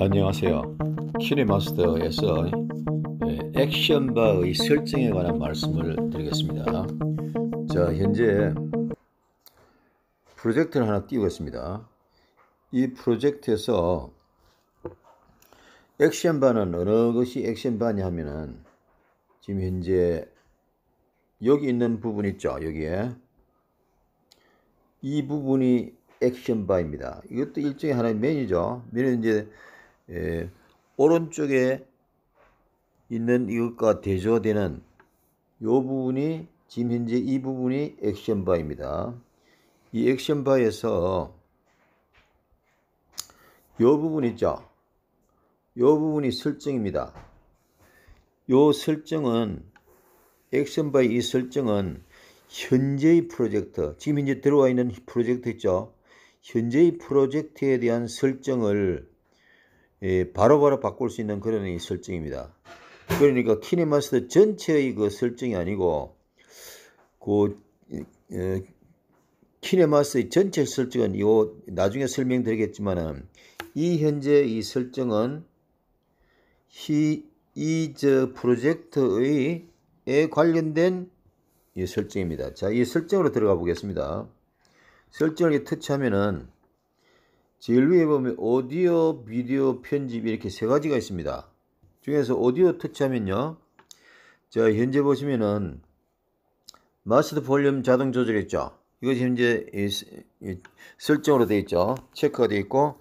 안녕하세요. 시네마스터에서 예, 액션바의 설정에 관한 말씀을 드리겠습니다. 자, 현재 프로젝트를 하나 띄우겠습니다. 이 프로젝트에서 액션바는 어느 것이 액션바냐 하면은 지금 현재 여기 있는 부분 있죠. 여기에 이 부분이 액션바입니다. 이것도 일종의 하나의 메뉴죠. 메뉴는 이제 예, 오른쪽에 있는 이것과 대조되는 이 부분이 지금 현재 이 부분이 액션 바입니다. 이 액션 바에서 이 부분 있죠? 이 부분이 설정입니다. 이 설정은 액션 바의 이 설정은 현재의 프로젝트, 지금 현재 들어와 있는 프로젝트 있죠? 현재의 프로젝트에 대한 설정을 예, 바로바로 바로 바꿀 수 있는 그런 이 설정입니다. 그러니까 키네마스터 전체의 그 설정이 아니고 그 에, 어, 키네마스의 전체 설정은 이 나중에 설명드리겠지만은 이 현재 이 설정은 히 이저 프로젝트의 에 관련된 이 설정입니다. 자, 이 설정으로 들어가 보겠습니다. 설정을 터치하면은 제일 위에 보면 오디오, 비디오, 편집 이렇게 세 가지가 있습니다. 중에서 오디오 터치하면요. 자, 현재 보시면은 마스터 볼륨 자동 조절있죠 이것이 현재 설정으로 되어 있죠. 체크가 되어 있고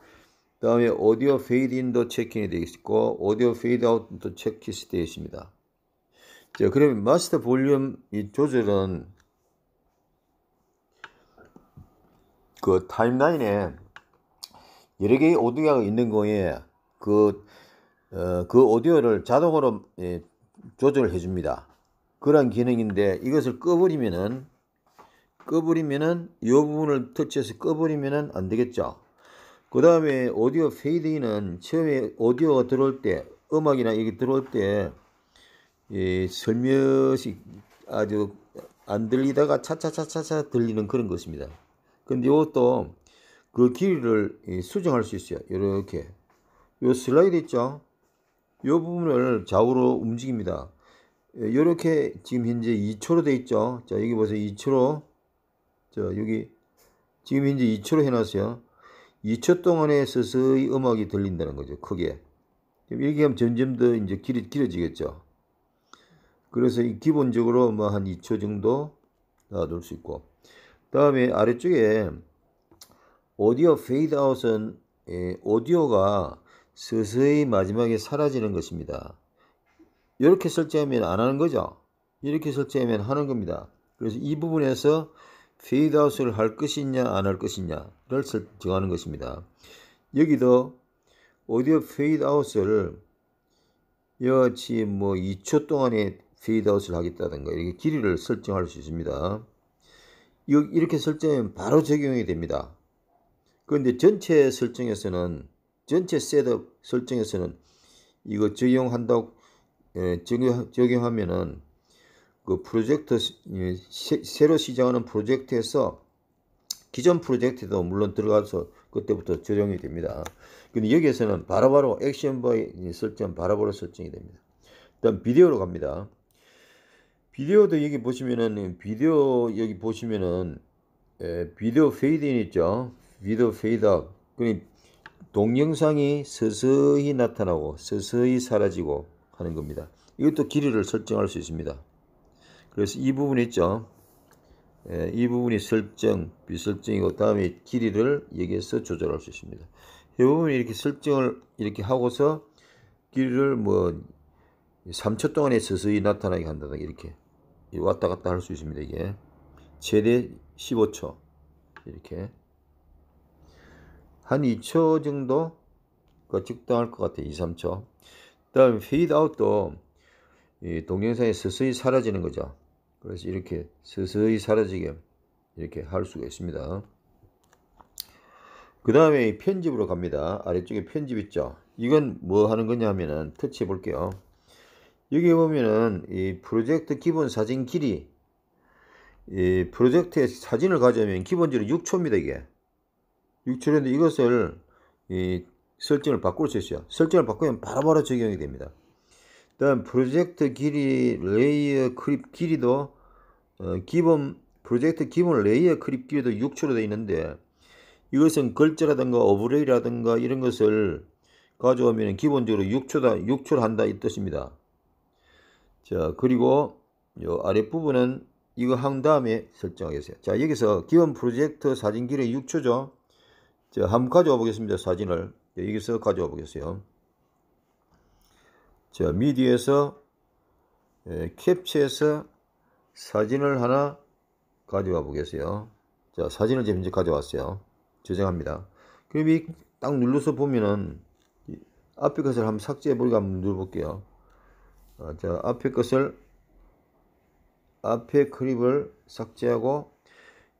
그 다음에 오디오 페이드 인도 체킹이 되어 있고 오디오 페이드 아웃도 체크시 되어 있습니다. 자, 그러면 마스터 볼륨 이 조절은 그 타임라인에 여러 개의 오디오가 있는 거에 그, 어, 그 오디오를 자동으로 예, 조절을 해줍니다. 그런 기능인데 이것을 꺼버리면은 꺼버리면은 이 부분을 터치해서 꺼버리면은 안 되겠죠. 그 다음에 오디오 페이드인은 처음에 오디오가 들어올 때 음악이나 이게 들어올 때 예, 설명시 아주 안 들리다가 차차차차차 들리는 그런 것입니다. 근데 이것도 그 길이를 수정할 수 있어요. 이렇게 요 슬라이드 있죠? 요 부분을 좌우로 움직입니다. 이렇게 예, 지금 현재 2초로 돼 있죠. 자 여기 보세요. 2초로 자 여기 지금 현재 2초로 해놨어요. 2초 동안에 서서히 음악이 들린다는 거죠. 크게 이렇게 하면 점점 더 이제 길이 길어지겠죠. 그래서 기본적으로 뭐 한 2초 정도 놔둘 수 있고 다음에 아래쪽에 오디오 페이드아웃은 예, 오디오가 서서히 마지막에 사라지는 것입니다. 이렇게 설정하면 안 하는 거죠. 이렇게 설정하면 하는 겁니다. 그래서 이 부분에서 페이드아웃을 할 것이냐 안 할 것이냐를 정하는 것입니다. 여기도 오디오 페이드아웃을 여하치 뭐 2초 동안에 페이드아웃을 하겠다든가 이렇게 길이를 설정할 수 있습니다. 이렇게 설정하면 바로 적용이 됩니다. 그런데 전체 설정에서는 전체 셋업 설정에서는 이거 적용한다고 예, 적용하면은 그 프로젝트 시, 예, 새로 시작하는 프로젝트에서 기존 프로젝트도 물론 들어가서 그때부터 적용이 됩니다. 근데 여기에서는 바로바로 액션 바이 설정 바로바로 설정이 됩니다. 일단 비디오로 갑니다. 비디오도 여기 보시면은 비디오 여기 보시면은 예, 비디오 페이드인 있죠. 위 i 페이드 f a 그러니 동영상이 서서히 나타나고 서서히 사라지고 하는 겁니다. 이것도 길이를 설정할 수 있습니다. 그래서 이 부분 있죠. 예, 이 부분이 설정, 비설정이고 다음에 길이를 여기에서 조절할 수 있습니다. 이 부분이 이렇게 설정을 이렇게 하고서 길이를 뭐 3초 동안에 서서히 나타나게 한다든가 이렇게 왔다 갔다 할 수 있습니다. 이게 최대 15초 이렇게 한 2초 정도 거직도할 것 같아요. 2, 3초. 그다음 페이드 아웃도 이 동영상이 서서히 사라지는 거죠. 그래서 이렇게 서서히 사라지게 이렇게 할 수가 있습니다. 그 다음에 편집으로 갑니다. 아래쪽에 편집 있죠. 이건 뭐 하는 거냐 하면은 터치해 볼게요. 여기 보면은 이 프로젝트 기본 사진 길이 이 프로젝트의 사진을 가져오면 기본적으로 6초입니다 이게 6출인데 이것을 이 설정을 바꿀 수 있어요. 설정을 바꾸면 바로바로 적용이 됩니다. 다음 프로젝트 길이 레이어 크립 길이도 어, 기본 프로젝트 기본 레이어 크립 길이도 6초로 되어 있는데 이것은 글자라든가 오브레이라든가 이런 것을 가져오면 기본적으로 6초다 6초를 한다 이 뜻입니다. 자 그리고 요 아랫부분은 이거 한 다음에 설정하겠어요. 자 여기서 기본 프로젝트 사진 길이 6초죠. 제가 한번 가져와 보겠습니다. 사진을. 예, 여기서 가져와 보겠어요. 자, 미디에서 예, 캡처해서 사진을 하나 가져와 보겠어요. 자, 사진을 지금 이제 가져왔어요. 저장합니다. 그럼 이딱 눌러서 보면은 앞에 것을 한번 삭제해 보리고 한번 눌러볼게요. 아, 자, 앞에 것을 앞에 클립을 삭제하고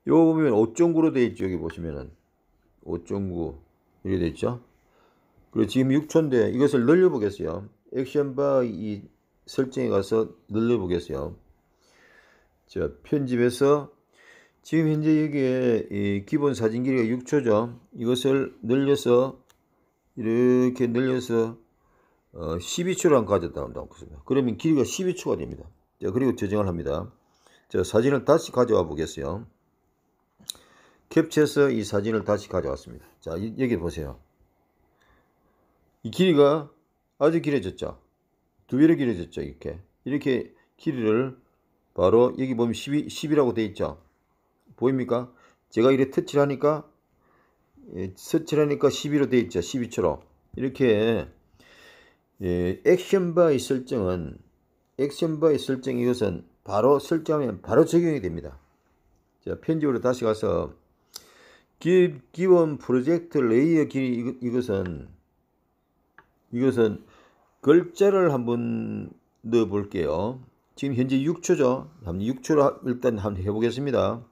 요 보면 5.9로 되어 있죠. 여기 보시면은 5.9 이렇게 됐죠 그리고 지금 6초인데 이것을 늘려보겠어요. 액션바 이 설정에 가서 늘려보겠어요. 자, 편집에서 지금 현재 여기에 기본 사진 길이가 6초죠. 이것을 늘려서 이렇게 늘려서 어, 12초랑 가졌다 놓고 있습니다. 그러면 길이가 12초가 됩니다. 자, 그리고 저장을 합니다. 자, 사진을 다시 가져와 보겠어요. 겹쳐서 이 사진을 다시 가져왔습니다. 자, 여기 보세요. 이 길이가 아주 길어졌죠. 두 배로 길어졌죠. 이렇게. 이렇게 길이를 바로 여기 보면 10이, 10이라고 되어 있죠. 보입니까? 제가 이렇게 터치를 하니까 예, 터치를 하니까 12로 0 되어 있죠. 12초로. 이렇게 예, 액션 바의 설정은 액션 바의 설정 이것은 바로 설정하면 바로 적용이 됩니다. 자, 편집으로 다시 가서 기원 프로젝트 레이어 길이 이것은 이것은 글자를 한번 넣어 볼게요. 지금 현재 6초죠. 6초로 일단 한번 해보겠습니다.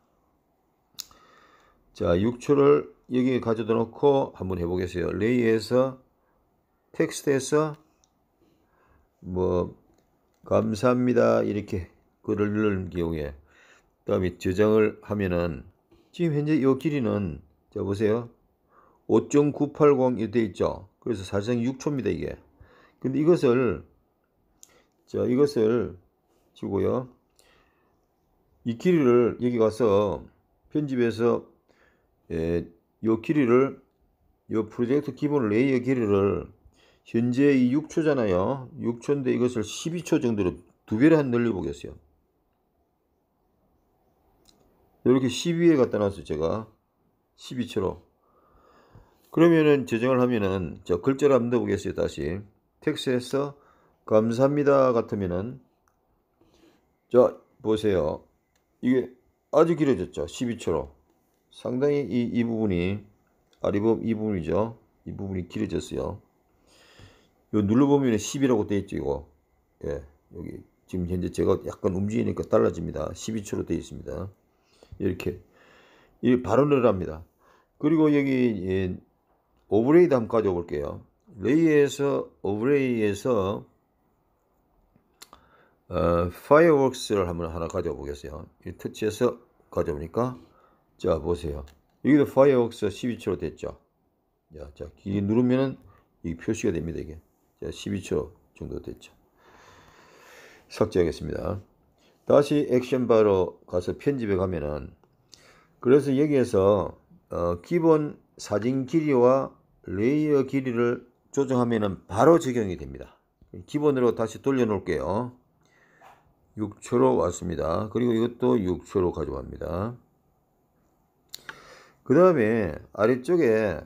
자, 6초를 여기 가져다 놓고 한번 해보겠어요. 레이에서 텍스트에서 뭐 감사합니다 이렇게 글을 넣을 경우에 그 다음에 저장을 하면은 지금 현재 이 길이는 자 보세요. 5.980이돼 있죠. 그래서 사실상 6초입니다 이게. 근데 이것을 자 이것을 주고요. 이 길이를 여기 가서 편집해서 예, 요 길이를 요 프로젝트 기본 레이어 길이를 현재 이 6초잖아요. 6초인데 이것을 12초 정도로 두 배로 한 늘려 보겠어요. 이렇게 12에 갖다 놨어요 제가 1 2초럼 그러면은 재정을 하면은 저 글자를 한번 넣보겠어요 다시 텍스트에서 감사합니다 같으면은 자 보세요 이게 아주 길어졌죠 12초로 상당히 이, 이 부분이 아리범 이 부분이죠 이 부분이 길어졌어요 요 눌러보면 10이라고 되어있죠 이거 예 여기 지금 현재 제가 약간 움직이니까 달라집니다 12초로 되어 있습니다 이렇게 이 발언을 합니다. 그리고 여기 예, 오브레이드 한번 가져볼게요. 레이에서 오브레이에서 어, 파이어웍스를 한번 하나 가져보겠어요. 이 터치해서 가져오니까자 보세요. 여기도 파이어웍스 12초로 됐죠. 자, 자이 누르면은 이 표시가 됩니다. 이게 자 12초 정도 됐죠. 삭제하겠습니다. 다시 액션 바로 가서 편집에 가면은 그래서 여기에서 어 기본 사진 길이와 레이어 길이를 조정하면은 바로 적용이 됩니다. 기본으로 다시 돌려놓을게요. 6초로 왔습니다. 그리고 이것도 6초로 가져갑니다. 그 다음에 아래쪽에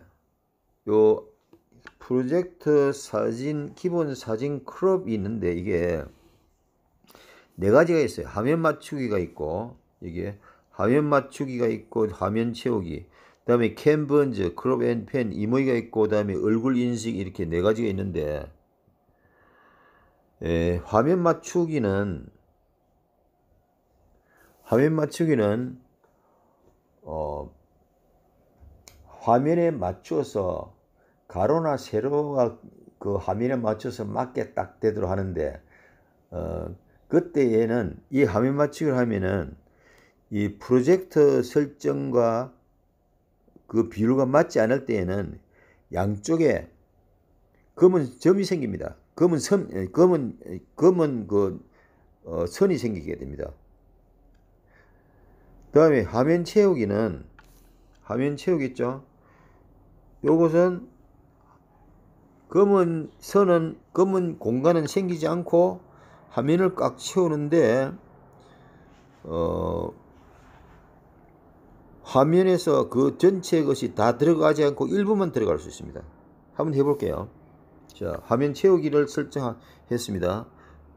요 프로젝트 사진 기본 사진 크롭이 있는데 이게 네 가지가 있어요. 화면 맞추기가 있고 이게 화면 맞추기가 있고 화면 채우기 그 다음에 캔번즈, 크롭 앤 펜, 이모이가 있고 그 다음에 얼굴 인식 이렇게 네 가지가 있는데 예, 화면 맞추기는 화면 맞추기는 어, 화면에 맞춰서 가로나 세로가 그 화면에 맞춰서 맞게 딱 되도록 하는데 어, 그때에는 이 화면 맞추기를 하면은 이 프로젝터 설정과 그 비율과 맞지 않을 때에는 양쪽에 검은 점이 생깁니다. 검은 선, 검은, 검은 그, 어, 선이 생기게 됩니다. 그 다음에 화면 채우기는, 화면 채우겠죠? 요것은 검은 선은, 검은 공간은 생기지 않고 화면을 꽉 채우는데 어, 화면에서 그 전체 것이 다 들어가지 않고 일부만 들어갈 수 있습니다. 한번 해볼게요. 자, 화면 채우기를 설정했습니다.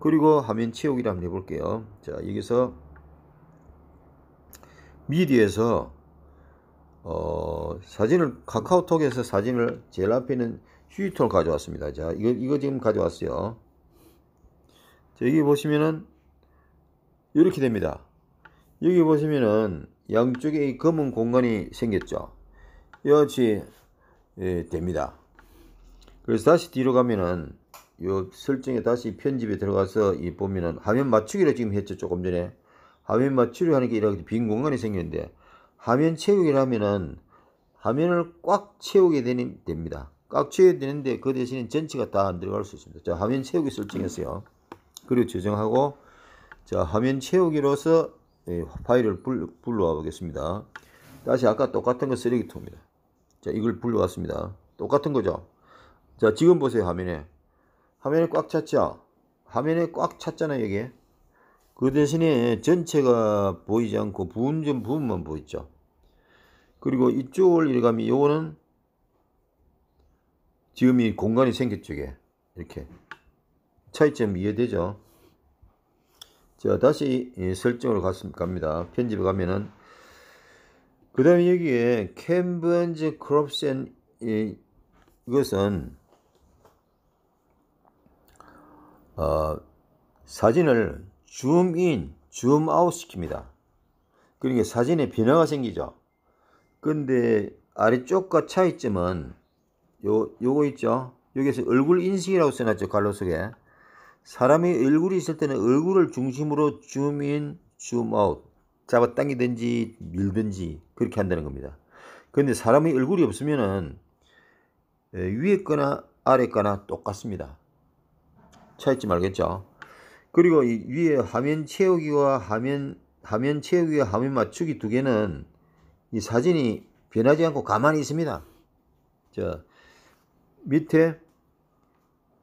그리고 화면 채우기를 한번 해볼게요. 자, 여기서 미디에서 어, 사진을 카카오톡에서 사진을 제일 앞에 있는 휴지통을 가져왔습니다. 자, 이거 이거 지금 가져왔어요. 여기 보시면은 이렇게 됩니다. 여기 보시면은 양쪽에 이 검은 공간이 생겼죠. 이같이 예, 됩니다. 그래서 다시 뒤로 가면은 요 설정에 다시 편집에 들어가서 이 보면은 화면 맞추기를 지금 했죠 조금 전에 화면 맞추려 하는 게 이렇게 빈 공간이 생겼는데 화면 채우기를 하면은 화면을 꽉 채우게 되는, 됩니다. 꽉 채워야 되는데 그 대신에 전체가 다 안 들어갈 수 있습니다. 자, 화면 채우기 설정했어요. 그리고 저장하고 자 화면 채우기로서 예, 파일을 불러와 보겠습니다. 다시 아까 똑같은 거 쓰레기통입니다. 자 이걸 불러왔습니다. 똑같은 거죠. 자 지금 보세요 화면에 화면에 꽉 찼죠. 화면에 꽉찼잖아 여기. 그 대신에 전체가 보이지 않고 부분 점 부분만 보이죠. 그리고 이쪽을 이렇게 가면 요거는 지금 이 공간이 생겼죠 이게 이렇게 차이점 이해되죠? 자, 다시 예, 설정으로 갑니다. 편집에 가면은, 그 다음에 여기에 캠브엔즈 크롭센, 예, 이것은, 어, 사진을 줌인, 줌아웃 시킵니다. 그러니까 사진에 변화가 생기죠. 근데 아래쪽과 차이점은 요, 요거 있죠? 여기서 얼굴 인식이라고 써놨죠. 갈로 속에. 사람이 얼굴이 있을 때는 얼굴을 중심으로 줌인, 줌아웃, 잡아당기든지 밀든지 그렇게 한다는 겁니다. 그런데 사람의 얼굴이 없으면은 위에 거나 아래 거나 똑같습니다. 차있지말겠죠 그리고 이 위에 화면 채우기와 화면 화면 채우기와 화면 맞추기 두 개는 이 사진이 변하지 않고 가만히 있습니다. 자 밑에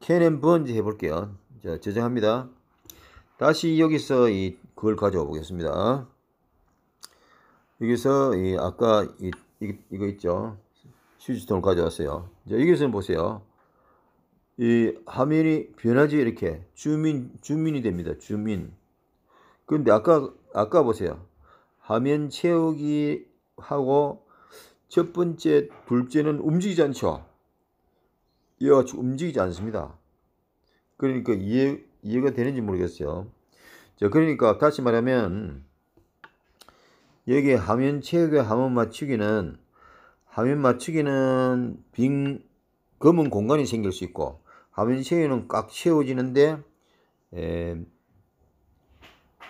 캐앤 번지 해볼게요. 자, 저장합니다. 다시 여기서 이 그걸 가져와 보겠습니다. 여기서 이 아까 이, 이 이거 있죠. 휴지통을 가져왔어요. 이 여기서 보세요. 이 화면이 변하지 이렇게 주민 주민이 됩니다. 주민. 근데 아까 아까 보세요. 화면 채우기 하고 첫 번째, 둘째는 움직이지 않죠. 이와 예, 같이 움직이지 않습니다. 그러니까 이해, 이해가 되는지 모르겠어요. 자, 그러니까 다시 말하면 여기 화면 체액의 화면 맞추기는 화면 맞추기는 빈 검은 공간이 생길 수 있고 화면 체액는꽉 채워지는데 에,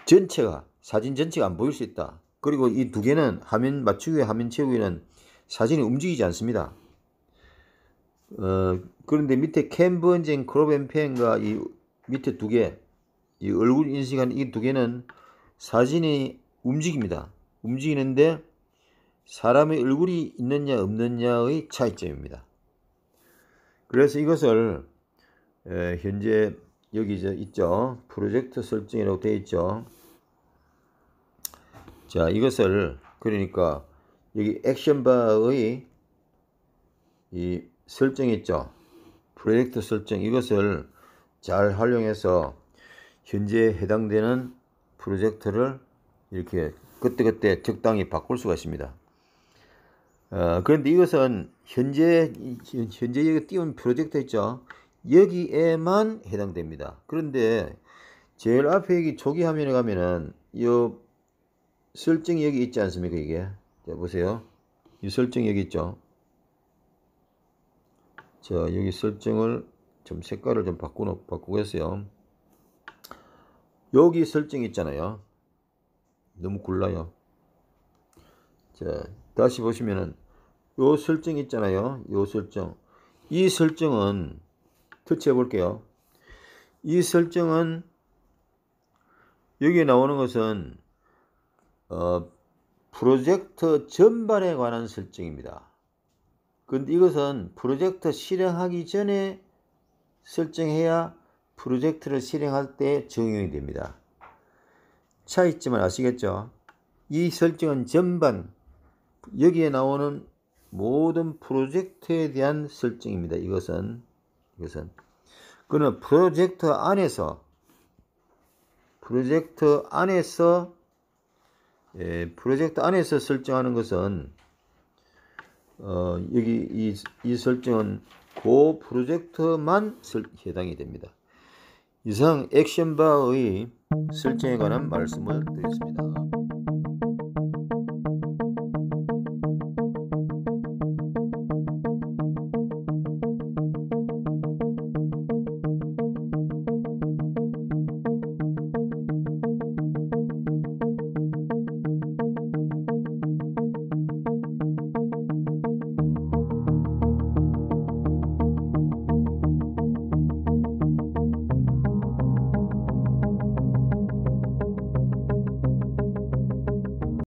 전체가 사진 전체가 안 보일 수 있다. 그리고 이 두 개는 화면 맞추기와 화면 채우기는 사진이 움직이지 않습니다. 어, 그런데 밑에 캠번젠 크로벤펜과 이 밑에 두 개, 이 얼굴 인식한 이두 개는 사진이 움직입니다. 움직이는데 사람의 얼굴이 있느냐 없느냐의 차이점입니다. 그래서 이것을 에, 현재 여기 이 있죠. 프로젝트 설정이라고 되어 있죠. 자, 이것을 그러니까 여기 액션바의 이 설정 있죠. 프로젝트 설정 이것을 잘 활용해서 현재 해당되는 프로젝트를 이렇게 그때그때 적당히 바꿀 수가 있습니다. 어, 그런데 이것은 현재 현재 여기 띄운 프로젝트 있죠. 여기에만 해당됩니다. 그런데 제일 앞에 여기 초기 화면에 가면은 이 설정이 여기 있지 않습니까 이게 자 보세요 이 설정이 여기 있죠 자 여기 설정을 좀 색깔을 좀 바꾸는 바꾸겠어요 여기 설정 있잖아요 너무 굴라요 자 다시 보시면은 요 설정 있잖아요 요 설정 이 설정은 터치해 볼게요 이 설정은 여기에 나오는 것은 어, 프로젝트 전반에 관한 설정입니다 근데 이것은 프로젝트 실행하기 전에 설정해야 프로젝트를 실행할 때 적용이 됩니다. 차있점을 아시겠죠? 이 설정은 전반 여기에 나오는 모든 프로젝트에 대한 설정입니다. 이것은 이것은 그는 프로젝트 안에서 프로젝트 안에서 예, 프로젝트 안에서 설정하는 것은 어, 여기 이, 이 설정은 고 프로젝트만 해당이 됩니다. 이상 액션바의 설정에 관한 말씀을 드리겠습니다